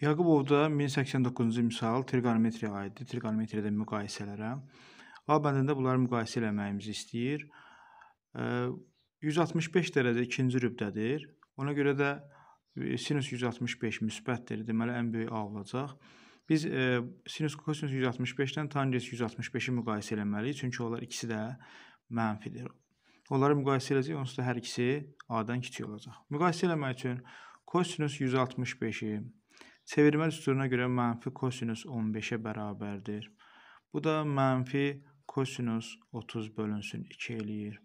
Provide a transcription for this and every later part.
Yaqubovda 1089-cu misal triqonometriyaya aiddir. Triqonometriyada müqayisələrə. A bəndində bunları müqayisə eləməyimizi istəyir. 165 dərəcə ikinci rübdədir. Ona görə də e, sinus 165 müsbətdir. Deməli ən böyük A olacaq. Biz e, sinus kosinus 165-dən tangens 165-i müqayisə eləməliyik, çünki onlar ikisi də mənfidir. Onları müqayisə edəcək, onsuz da hər ikisi A-dan kiçik olacaq. Müqayisə eləmək üçün kosinus 165-i Çevirmə düsturuna göre, mənfi kosinus 15-ə bərabərdir. Bu da mənfi kosinus 30 bölünsün 2 eləyir.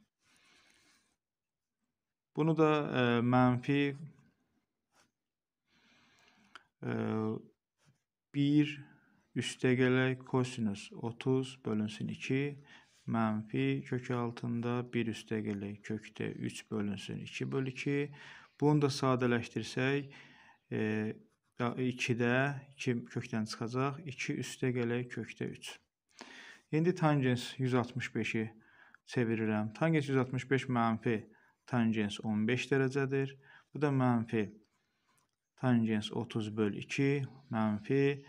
Bunu da e, mənfi e, 1 üste gele kosinus 30 bölünsün 2 mənfi kök altında 1 üste gele kökdə 3 bölünsün 2 bölü 2. Bunu da sadələşdirsək e, 2-də 2 kökdən çıxacaq. 2 üstə gələk kökdə 3. İndi tangens 165-i çevirirəm. Tangens 165 mənfi tangens 15 dərəcədir. Bu da mənfi tangens 30 böl 2, mənfi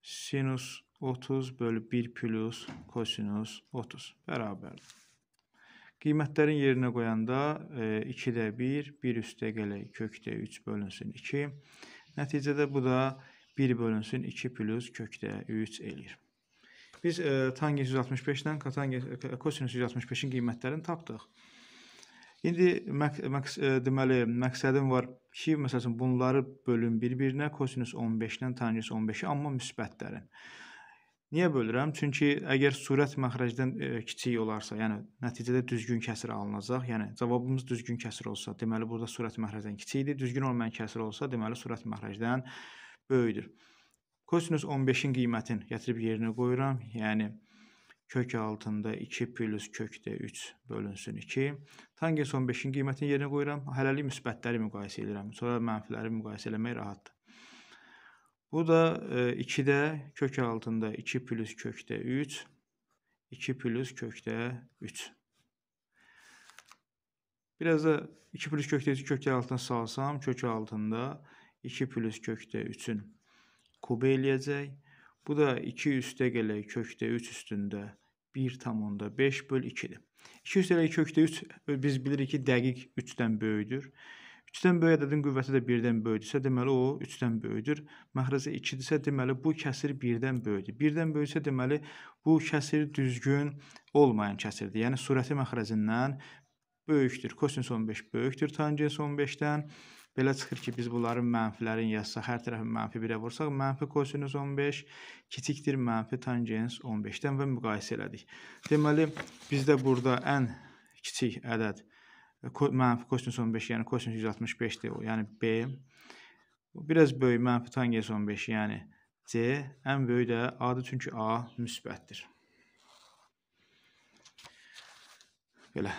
sinus 30 böl 1 plus kosinus 30 bərabərdir. Qiymətlərin yerinə qoyanda e, 2-də 1, 1 üstə gələk kökdə 3 bölünsün 2. Nəticədə bu da 1 bölünsün 2 plus kökdə 3 eləyir. Biz e, tangens 165-dən kotangens kosinus 165-in qiymətlərini tapdıq. İndi məq, məqs e, deməli məqsədim var ki, məsələn bunları bölün bir-birinə kosinus 15-lə tangens 15-i amma müsbətlərin. Niyə bölürəm? Çünki əgər sürət məxrəcdən e, kiçik olarsa, yəni nəticədə düzgün kəsir alınacaq. Yəni cavabımız düzgün kəsir olsa, deməli burada sürət məxrəcdən kiçikdir. Düzgün olmayan kəsir olsa, deməli sürət məxrəcdən böyükdür. Kosinus 15-in qiymətin gətirib yerinə qoyuram. Yəni kök altında 2 plus kökdə 3 bölünsün 2. Tangens 15-in qiymətini yerinə qoyuram. Hələlik müsbətləri müqayisə edirəm. Sonra mənfiləri müqayisə eləmək rahatdır. Bu da 2-də e, kök altında 2 plus kökdə 3, 2 plus kökdə 3. Biraz da 2 plus kökdə 3 kökdə altına salsam, kök altında 2 plus kökdə 3-ün kubi eləyəcək. Bu da 2 üstə gələk kökdə 3 üstündə 1 tam onda 5 böl 2-dir. 2 üstə gələk kökdə 3 biz bilirik ki, dəqiq 3-dən böyüdür. 3-dən böyük ədədin qüvvəti də 1-dən böyükdürsə, deməli o 3-dən böyükdür. Məxrəcə 2-dirsə, deməli bu kəsir 1-dən böyükdür. 1-dən böyüksə, deməli bu kəsir düzgün olmayan kəsirdir. Yəni surəti məxrəcindən böyükdür. Kosinus 15 böyükdür tangens 15-dən. Belə çıxır ki, biz bunların mənfilərini yazsaq, hər tərəfin mənfi 1-ə vursaq, mənfi kosinus 15 kiçikdir mənfi tangens 15-dən və müqayisə elədik. Deməli, bizdə burada ən kiçik ədəd 1-dir mənfi kosinus 15, yəni kosinus 165-dir o, yəni B. Biraz böyük mənfi tangens 15, yəni C. Ən böyük də A-dır, çünki A müsbətdir. Belə.